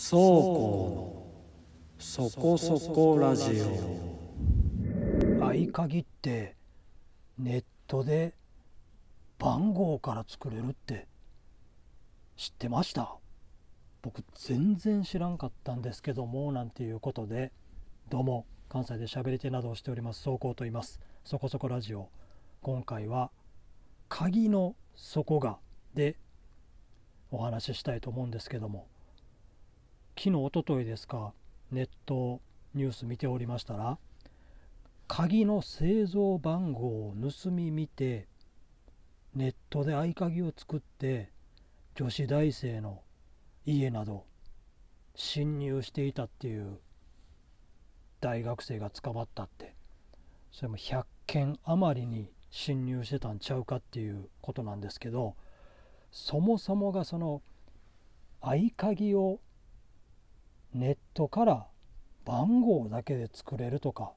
そうこそこそこラジオ合鍵ってネットで番号から作れるって知ってました僕全然知らんかったんですけどもなんていうことでどうも関西で喋り手などをしております走行と言いますそこそこラジオ今回は鍵の底がでお話ししたいと思うんですけども昨日おとといですかネットニュース見ておりましたら鍵の製造番号を盗み見てネットで合鍵を作って女子大生の家など侵入していたっていう大学生が捕まったってそれも100件余りに侵入してたんちゃうかっていうことなんですけどそもそもがその合鍵をネットから番号だけで作れるとか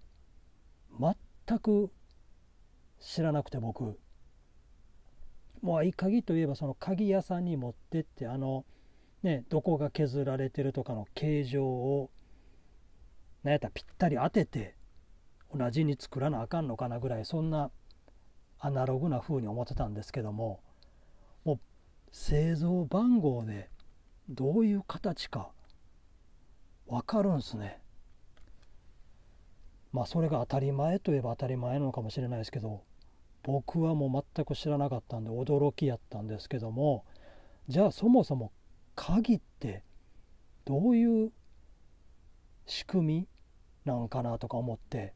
全く知らなくて僕もう合鍵といえばその鍵屋さんに持ってってあのねどこが削られてるとかの形状を何やったらぴったり当てて同じに作らなあかんのかなぐらいそんなアナログな風に思ってたんですけどももう製造番号でどういう形か分かるんすねまあそれが当たり前といえば当たり前なのかもしれないですけど僕はもう全く知らなかったんで驚きやったんですけどもじゃあそもそも鍵ってどういう仕組みなんかなとか思って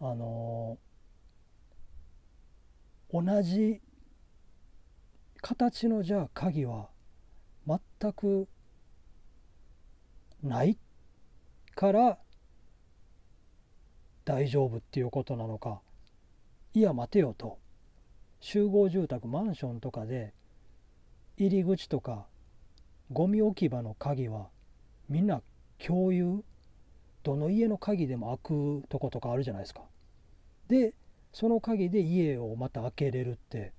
あの同じ形のじゃあ鍵は全くないから大丈夫っていうことなのかいや待てよと集合住宅マンションとかで入り口とかゴミ置き場の鍵はみんな共有どの家の鍵でも開くとことかあるじゃないですか。でその鍵で家をまた開けれるって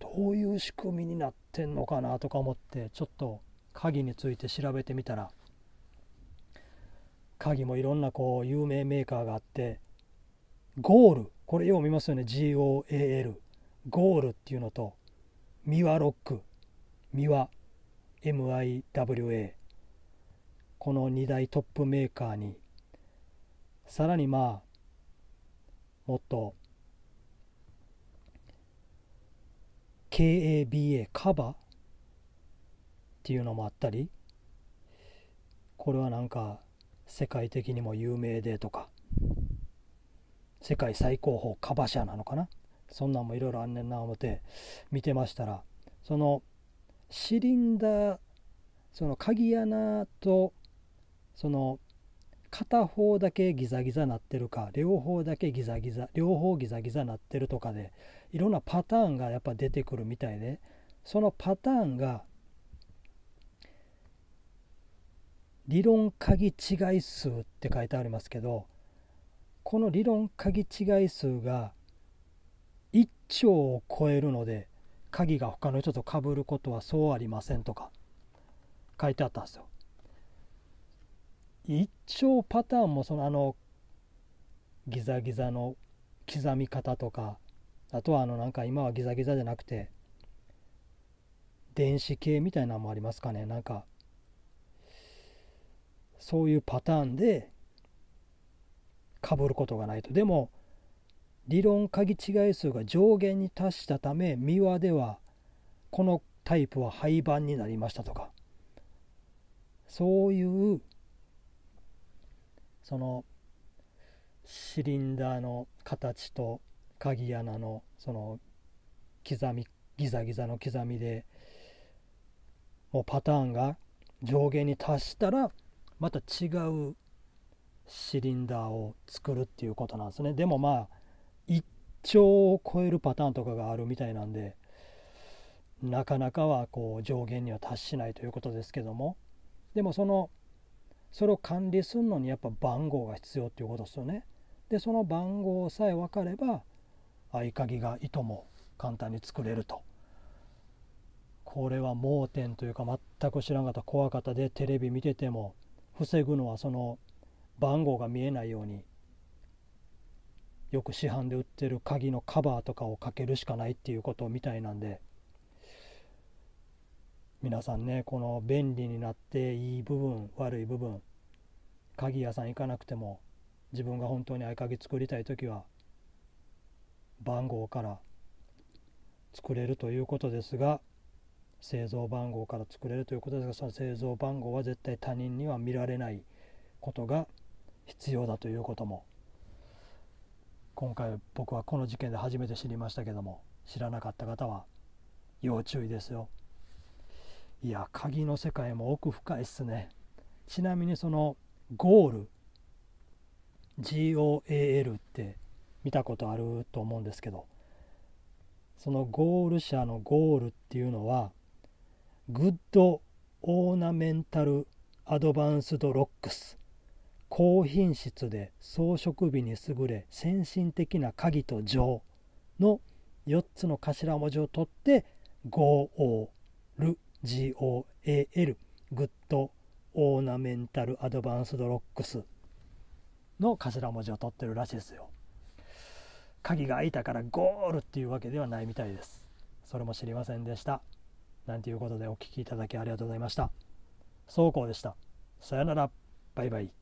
どういう仕組みになってんのかなとか思ってちょっと鍵について調べてみたら鍵もいろんなこう有名メーカーがあってゴールこれよう見ますよね GOAL ゴールっていうのとミワロックミワ MIWA この2大トップメーカーにさらにまあもっと KABA カバっていうのもあったりこれはなんか世界的にも有名でとか世界最高峰カバシャなのかなそんなんもいろいろあんねんな思って見てましたらそのシリンダーその鍵穴とその片方だけギザギザなってるか両方だけギザギザ両方ギザギザなってるとかでいろんなパターンがやっぱ出てくるみたいでそのパターンが理論鍵違い数って書いてありますけどこの理論鍵違い数が1兆を超えるので鍵が他の人とかぶることはそうありませんとか書いてあったんですよ。1兆パターンもそのあのギザギザの刻み方とかあとはあのなんか今はギザギザじゃなくて電子系みたいなのもありますかねなんかそういうパターンでかぶることがないとでも理論鍵違い数が上限に達したため庭ではこのタイプは廃盤になりましたとかそういうそのシリンダーの形と鍵穴のその刻みギザギザの刻みでもうパターンが上限に達したらまた違うシリンダーを作るっていうことなんですねでもまあ1兆を超えるパターンとかがあるみたいなんでなかなかはこう上限には達しないということですけどもでもそのそれを管理するのにやっぱ番号が必要っていうことですよねでその番号さえ分かれば合鍵がいとも簡単に作れるとこれは盲点というか全く知らんかった怖かったでテレビ見てても防ぐのはその番号が見えないようによく市販で売ってる鍵のカバーとかをかけるしかないっていうことみたいなんで皆さんねこの便利になっていい部分悪い部分鍵屋さん行かなくても自分が本当に合鍵作りたい時は番号から作れるということですが製造番号から作れるということですがその製造番号は絶対他人には見られないことが必要だということも今回僕はこの事件で初めて知りましたけども知らなかった方は要注意ですよいや鍵の世界も奥深いっすねちなみにそのゴール GOAL って見たことあると思うんですけどそのゴール社のゴールっていうのはグッド・オーナメンタル・アドバンスド・ロックス高品質で装飾美に優れ先進的な鍵と錠の4つの頭文字を取って GOL GOAL グッド・オーナメンタル・アドバンスド・ロックスの頭文字を取ってるらしいですよ鍵が開いたからゴールっていうわけではないみたいですそれも知りませんでしたなんていうことでお聞きいただきありがとうございました。そうこうでした。さよなら。バイバイ。